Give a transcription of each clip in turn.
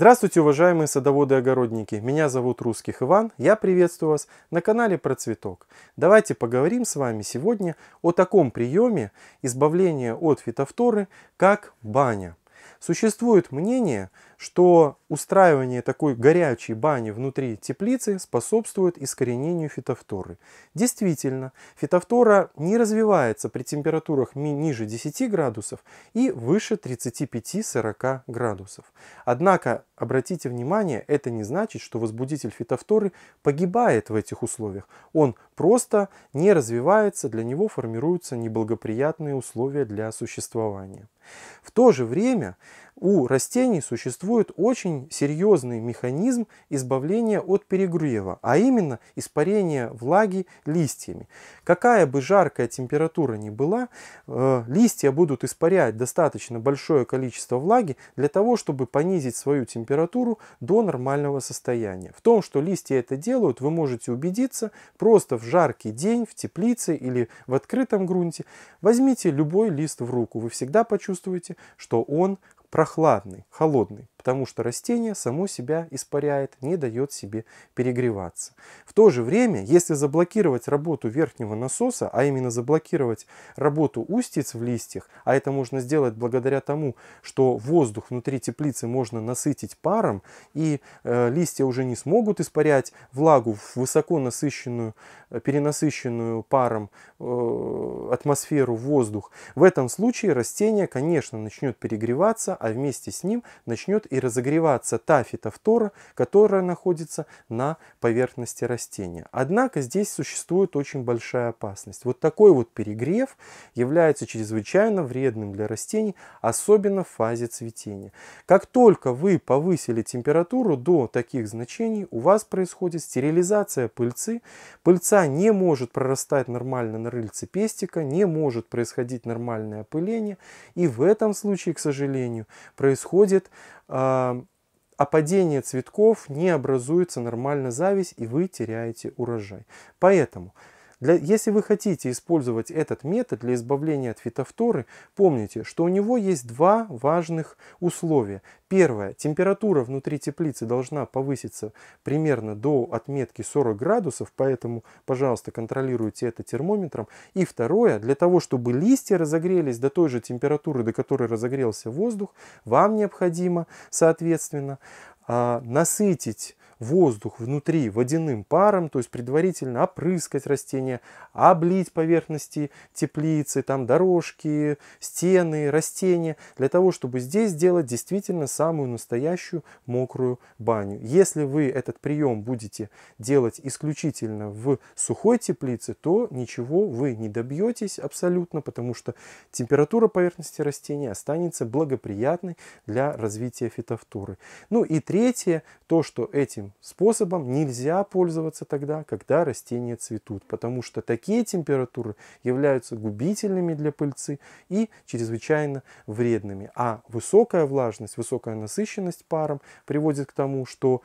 Здравствуйте, уважаемые садоводы и огородники! Меня зовут Русских Иван, я приветствую вас на канале Про Цветок. Давайте поговорим с вами сегодня о таком приеме избавления от фитофторы, как баня. Существует мнение, что устраивание такой горячей бани внутри теплицы способствует искоренению фитофторы. Действительно, фитофтора не развивается при температурах ниже 10 градусов и выше 35-40 градусов. Однако, обратите внимание, это не значит, что возбудитель фитофторы погибает в этих условиях. Он просто не развивается, для него формируются неблагоприятные условия для существования. В то же время у растений существует очень серьезный механизм избавления от перегрева, а именно испарение влаги листьями. Какая бы жаркая температура ни была, э, листья будут испарять достаточно большое количество влаги для того, чтобы понизить свою температуру до нормального состояния. В том, что листья это делают, вы можете убедиться просто в жаркий день в теплице или в открытом грунте. Возьмите любой лист в руку, вы всегда почувствуете, что он прохладный, холодный потому что растение само себя испаряет, не дает себе перегреваться. В то же время, если заблокировать работу верхнего насоса, а именно заблокировать работу устиц в листьях, а это можно сделать благодаря тому, что воздух внутри теплицы можно насытить паром, и э, листья уже не смогут испарять влагу в высоко насыщенную, перенасыщенную паром э, атмосферу, воздух. В этом случае растение, конечно, начнет перегреваться, а вместе с ним начнет и разогреваться та фитофтора, которая находится на поверхности растения. Однако здесь существует очень большая опасность. Вот такой вот перегрев является чрезвычайно вредным для растений, особенно в фазе цветения. Как только вы повысили температуру до таких значений, у вас происходит стерилизация пыльцы. Пыльца не может прорастать нормально на рыльце пестика, не может происходить нормальное опыление. И в этом случае, к сожалению, происходит опадение а, а цветков не образуется нормально зависть, и вы теряете урожай. Поэтому для, если вы хотите использовать этот метод для избавления от фитофторы, помните, что у него есть два важных условия. Первое. Температура внутри теплицы должна повыситься примерно до отметки 40 градусов, поэтому, пожалуйста, контролируйте это термометром. И второе. Для того, чтобы листья разогрелись до той же температуры, до которой разогрелся воздух, вам необходимо, соответственно, а, насытить воздух внутри водяным паром, то есть предварительно опрыскать растения, облить поверхности теплицы, там дорожки, стены, растения, для того, чтобы здесь сделать действительно самую настоящую мокрую баню. Если вы этот прием будете делать исключительно в сухой теплице, то ничего вы не добьетесь абсолютно, потому что температура поверхности растения останется благоприятной для развития фитофторы. Ну и третье, то, что этим способом нельзя пользоваться тогда, когда растения цветут, потому что такие температуры являются губительными для пыльцы и чрезвычайно вредными. А высокая влажность, высокая насыщенность паром приводит к тому, что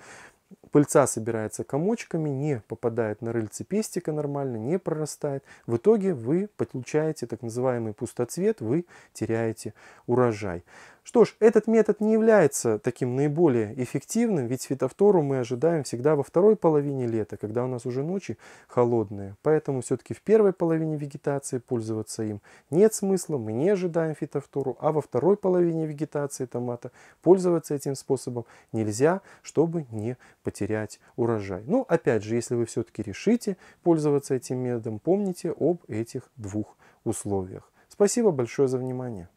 пыльца собирается комочками, не попадает на рыльце пестика нормально, не прорастает. В итоге вы получаете так называемый пустоцвет, вы теряете урожай. Что ж, этот метод не является таким наиболее эффективным, ведь светофтору мы ожидаем всегда во второй половине лета, когда у нас уже ночи холодные. Поэтому все-таки в первой половине вегетации пользоваться им нет смысла, мы не ожидаем фитофтору, а во второй половине вегетации томата пользоваться этим способом нельзя, чтобы не потерять урожай. Но ну, опять же, если вы все-таки решите пользоваться этим методом, помните об этих двух условиях. Спасибо большое за внимание.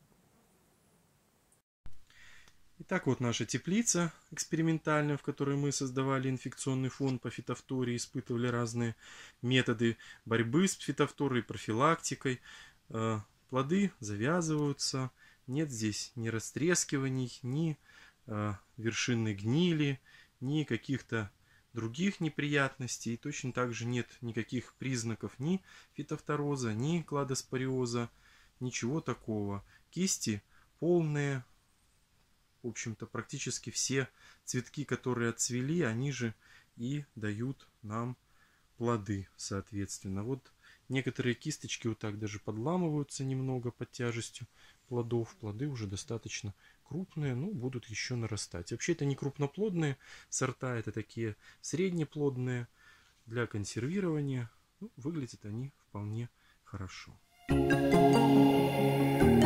Итак, вот наша теплица экспериментальная, в которой мы создавали инфекционный фон по фитофторе, испытывали разные методы борьбы с фитофторой, профилактикой. Э, плоды завязываются, нет здесь ни растрескиваний, ни э, вершинной гнили, ни каких-то других неприятностей. точно так же нет никаких признаков ни фитофтороза, ни кладоспориоза, ничего такого. Кисти полные, в общем-то, практически все цветки, которые отцвели, они же и дают нам плоды, соответственно. Вот некоторые кисточки вот так даже подламываются немного под тяжестью плодов. Плоды уже достаточно крупные, но ну, будут еще нарастать. Вообще это не крупноплодные сорта, это такие среднеплодные для консервирования. Ну, выглядят они вполне хорошо. Thank you.